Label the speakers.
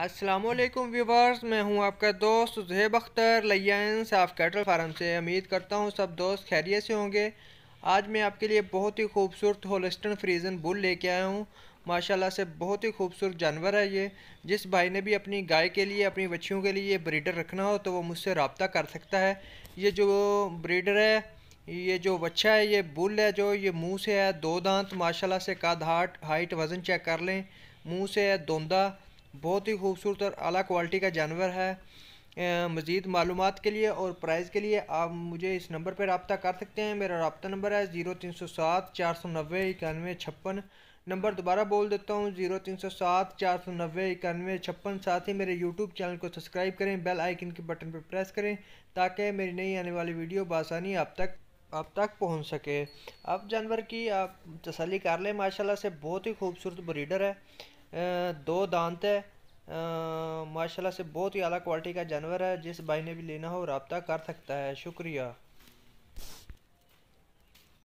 Speaker 1: अस्सलाम वालेकुम व्यूवर्स मैं हूं आपका दोस्त Zaheb Akhtar Lions of Cattle Farm से उम्मीद करता हूं सब दोस्त खैरियत से होंगे आज मैं आपके लिए बहुत ही खूबसूरत होलस्टन फ्रीजन बुल लेके आया हूं माशाल्लाह से बहुत ही खूबसूरत जानवर है ये जिस भाई ने भी अपनी गाय के लिए अपनी बच्चियों के लिए ब्रीडर रखना हो तो वो मुझसे रबता कर सकता है ये जो ब्रीडर है ये जो बच्चा है ये बुल है जो ये मुँह से है दो दांत माशाला से कद हाट हाइट वज़न चेक कर लें मुँह से है दोंदा बहुत ही खूबसूरत और अला क्वालिटी का जानवर है मज़ीद मालूम के लिए और प्राइस के लिए आप मुझे इस नंबर पर रबता कर सकते हैं मेरा रबता नंबर है ज़ीरो तीन सौ सात चार सौ नब्बे इक्यानवे छप्पन नंबर दोबारा बोल देता हूँ जीरो तीन सौ सात चार सौ नब्बे इक्यानवे छप्पन साथ ही मेरे यूट्यूब चैनल को सब्सक्राइब करें बेल आइकन के बटन पर प्रेस करें ताकि मेरी नई आने वाली वीडियो बसानी आप तक आप तक पहुँच सके अब जानवर की आप तसली कर लें माशाला से बहुत ही खूबसूरत ब्रीडर है दो दांत है माशाल्लाह से बहुत ही अला क्वालिटी का जानवर है जिस भाई ने भी लेना हो रबता कर सकता है शुक्रिया